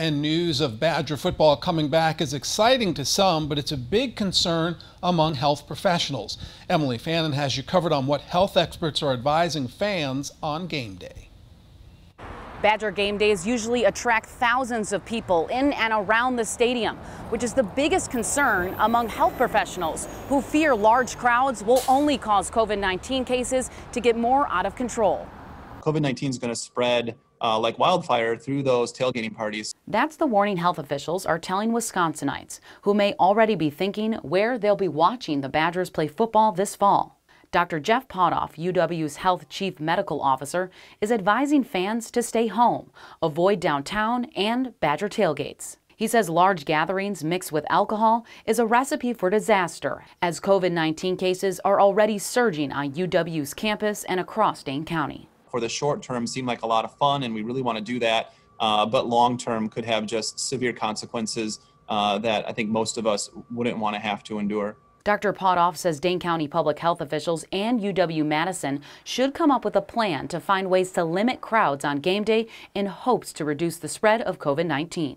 And news of Badger football coming back is exciting to some, but it's a big concern among health professionals. Emily Fannin has you covered on what health experts are advising fans on game day. Badger game days usually attract thousands of people in and around the stadium, which is the biggest concern among health professionals who fear large crowds will only cause COVID 19 cases to get more out of control. COVID 19 is going to spread uh, like wildfire through those tailgating parties. That's the warning health officials are telling Wisconsinites, who may already be thinking where they'll be watching the Badgers play football this fall. Dr. Jeff Potoff, UW's health chief medical officer, is advising fans to stay home, avoid downtown, and Badger tailgates. He says large gatherings mixed with alcohol is a recipe for disaster, as COVID 19 cases are already surging on UW's campus and across Dane County for the short term seem like a lot of fun and we really want to do that, uh, but long term could have just severe consequences uh, that I think most of us wouldn't want to have to endure. Dr. Potoff says Dane County public health officials and UW-Madison should come up with a plan to find ways to limit crowds on game day in hopes to reduce the spread of COVID-19.